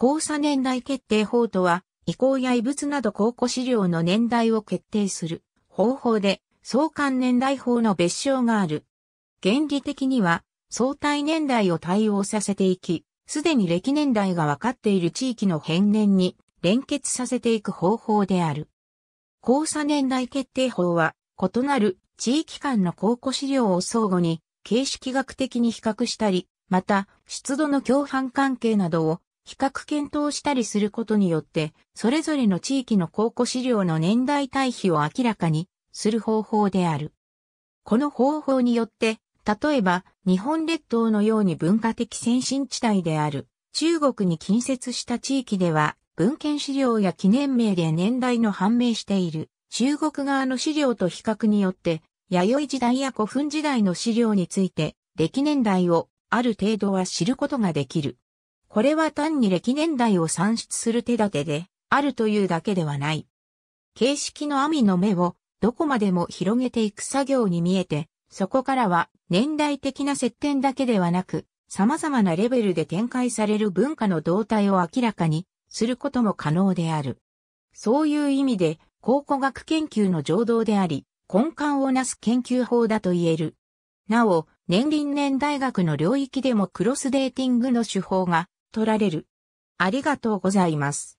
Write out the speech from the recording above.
交差年代決定法とは、遺構や遺物など考古資料の年代を決定する方法で、相関年代法の別称がある。原理的には、相対年代を対応させていき、すでに歴年代が分かっている地域の変年に連結させていく方法である。交差年代決定法は、異なる地域間の考古資料を相互に形式学的に比較したり、また、湿度の共犯関係などを比較検討したりすることによって、それぞれの地域の考古資料の年代対比を明らかにする方法である。この方法によって、例えば日本列島のように文化的先進地帯である中国に近接した地域では文献資料や記念名で年代の判明している中国側の資料と比較によって弥生時代や古墳時代の資料について歴年代をある程度は知ることができる。これは単に歴年代を算出する手立てで、あるというだけではない。形式の網の目をどこまでも広げていく作業に見えて、そこからは年代的な接点だけではなく、様々なレベルで展開される文化の動態を明らかにすることも可能である。そういう意味で、考古学研究の情道であり、根幹をなす研究法だと言える。なお、年輪年大学の領域でもクロスデーティングの手法が取られる。ありがとうございます。